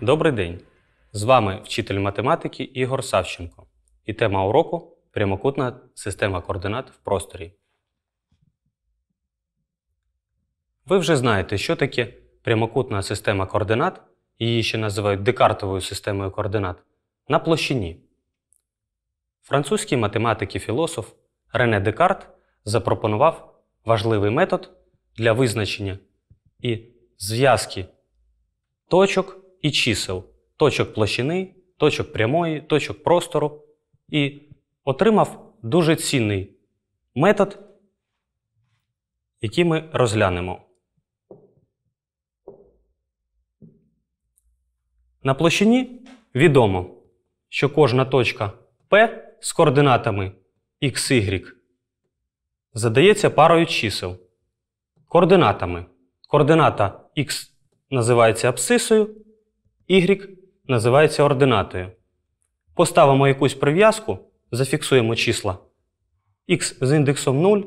Добрий день! З вами вчитель математики Ігор Савченко і тема уроку прямокутна система координат в просторі. Ви вже знаєте, що таке прямокутна система координат, її ще називають декартовою системою координат, на площині. Французький математик і філософ Рене Декарт запропонував важливий метод для визначення і зв'язки точок і чисел точок площини, точок прямої, точок простору і отримав дуже цінний метод, який ми розглянемо. На площині відомо, що кожна точка P з координатами XY задається парою чисел. Координатами. Координата X називається абсцисою, Y називається ординатою. Поставимо якусь прив'язку, зафіксуємо числа x з індексом 0,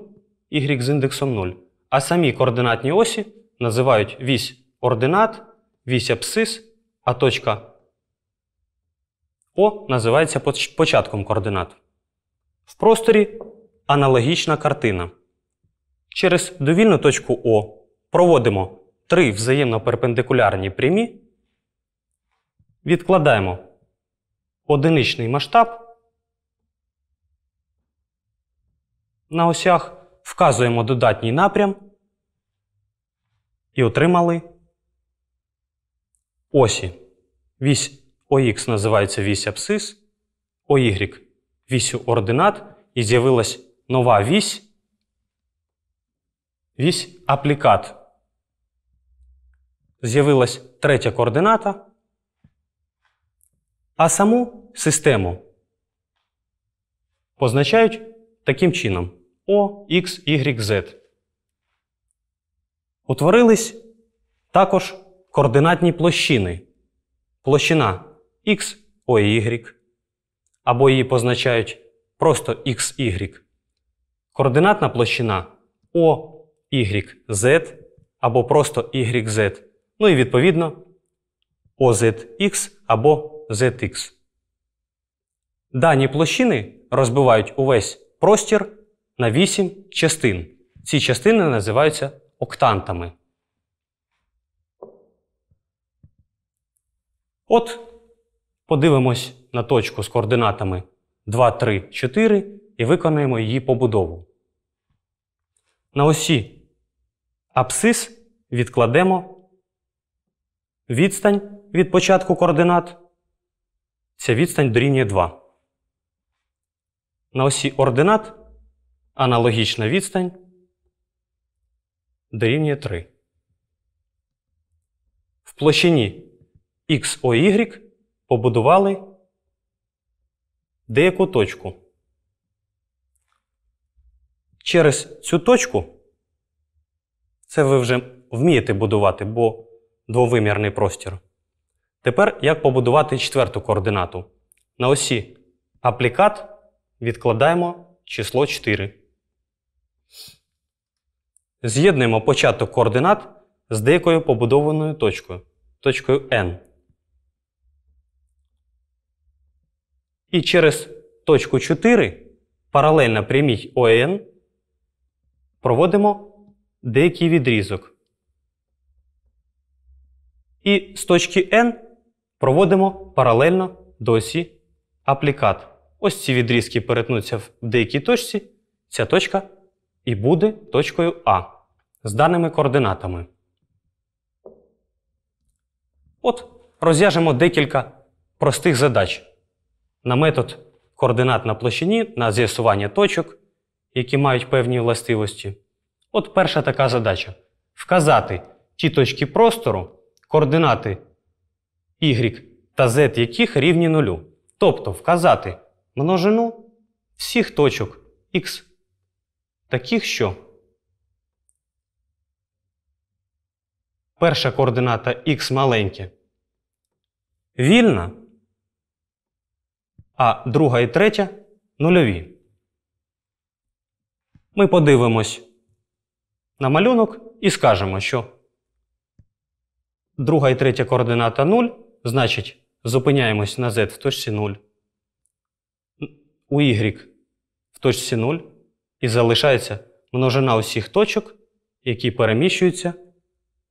y з індексом 0. А самі координатні осі називають вісь ординат, вісь абсцис, а точка О називається початком координат. В просторі аналогічна картина. Через довільну точку О проводимо три взаємно перпендикулярні прямі. Відкладаємо одиничний масштаб. На осях вказуємо додатній напрям і отримали осі. Вісь ОХ називається вісь абсцис, ОY вісю ординат і з'явилась нова вісь, вісь аплікат. З'явилась третя координата а саму систему позначають таким чином O, X, Y, Z. Утворились також координатні площини. Площина X, O, Y, або її позначають просто XY. Координатна площина O, Y, Z, або просто YZ. Ну і відповідно OZX або ZX. Е Дані площини розбивають увесь простір на 8 частин. Ці частини називаються октантами. От подивимось на точку з координатами 2, 3, 4 і виконаємо її побудову. На осі абсис відкладемо відстань від початку координат Ця відстань дорівнює 2. На осі ординат аналогічна відстань дорівнює 3. В площині XOY побудували деяку точку. Через цю точку це ви вже вмієте будувати, бо двовимірний простір. Тепер як побудувати четверту координату. На осі аплікат відкладаємо число 4. З'єднуємо початок координат з деякою побудованою точкою точкою N. І через точку 4 паралельно прямій ОН проводимо деякий відрізок. І з точки N проводимо паралельно до осі аплікат. Ось ці відрізки перетнуться в деякій точці, ця точка і буде точкою А з даними координатами. От розв'яжемо декілька простих задач на метод координат на площині на з'ясування точок, які мають певні властивості. От перша така задача: вказати ті точки простору, координати y та z яких рівні нулю. Тобто вказати множину всіх точок x, таких що перша координата x маленьке вільна, а друга і третя нульові. Ми подивимось на малюнок і скажемо, що друга і третя координата 0 значить, зупиняємось на z в точці 0, у y в точці 0 і залишається множина усіх точок, які переміщуються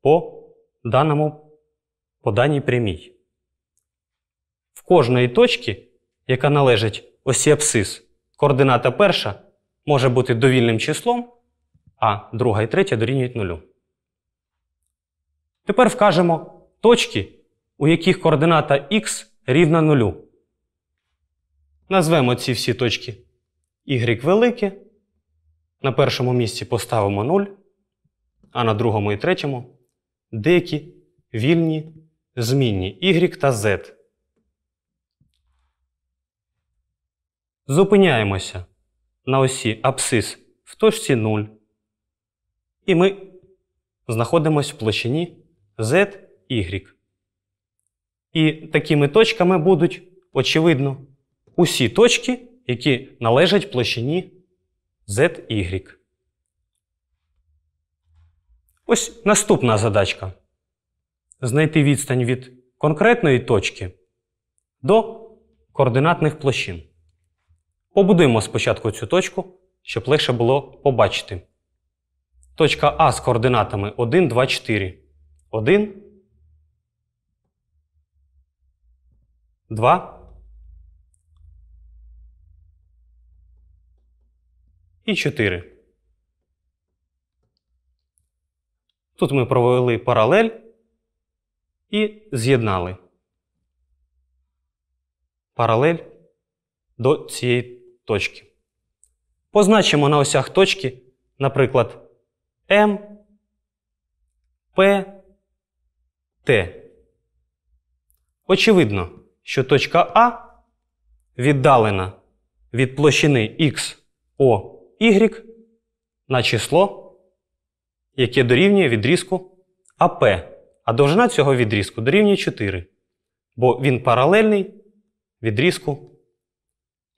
по даному, по даній прямій. В кожної точки, яка належить осі абсис, координата перша може бути довільним числом, а друга і третя дорівнюють нулю. Тепер вкажемо точки, у яких координата x рівна нулю. Назвемо ці всі точки y велике. На першому місці поставимо 0, а на другому і третьому деякі вільні змінні y та z. Зупиняємося на осі абсис в точці 0. І ми знаходимося в площині ZY. І такими точками будуть, очевидно, усі точки, які належать площині ZY. Ось наступна задачка. Знайти відстань від конкретної точки до координатних площин. Побудуємо спочатку цю точку, щоб легше було побачити. Точка А з координатами 1, 2, 4. 1, 2 і 4. Тут ми провели паралель і з'єднали паралель до цієї точки. Позначимо на осях точки, наприклад, М, П, Т. Очевидно, що точка А віддалена від площини XOY на число, яке дорівнює відрізку АП, а довжина цього відрізку дорівнює 4, бо він паралельний відрізку,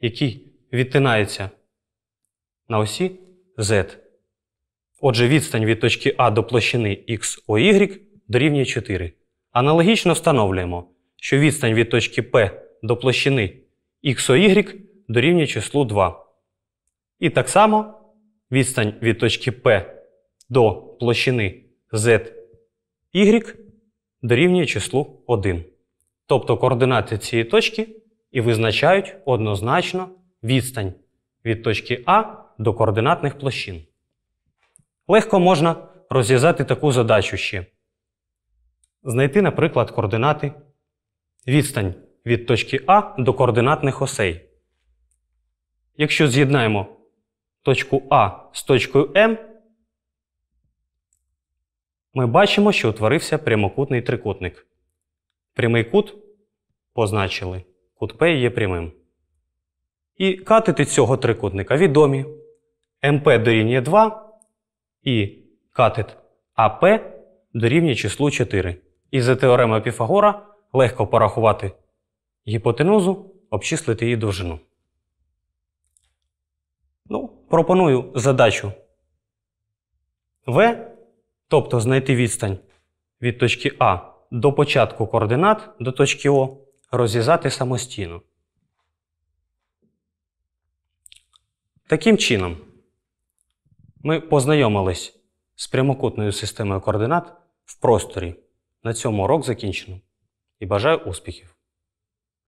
який відтинається на осі Z. Отже, відстань від точки А до площини XOY дорівнює 4. Аналогічно встановлюємо що відстань від точки P до площини XOY дорівнює числу 2. І так само відстань від точки P до площини ZY дорівнює числу 1. Тобто координати цієї точки і визначають однозначно відстань від точки А до координатних площин. Легко можна розв'язати таку задачу ще. Знайти, наприклад, координати відстань від точки А до координатних осей. Якщо з'єднаємо точку А з точкою М, ми бачимо, що утворився прямокутний трикутник. Прямий кут позначили. Кут П є прямим. І катети цього трикутника відомі. МП дорівнює 2 і катет АП дорівнює числу 4. І за теоремою Піфагора легко порахувати гіпотенузу, обчислити її довжину. Ну, Пропоную задачу В, тобто знайти відстань від точки А до початку координат до точки О, розв'язати самостійно. Таким чином, ми познайомились з прямокутною системою координат в просторі. На цьому урок закінчено і бажаю успіхів!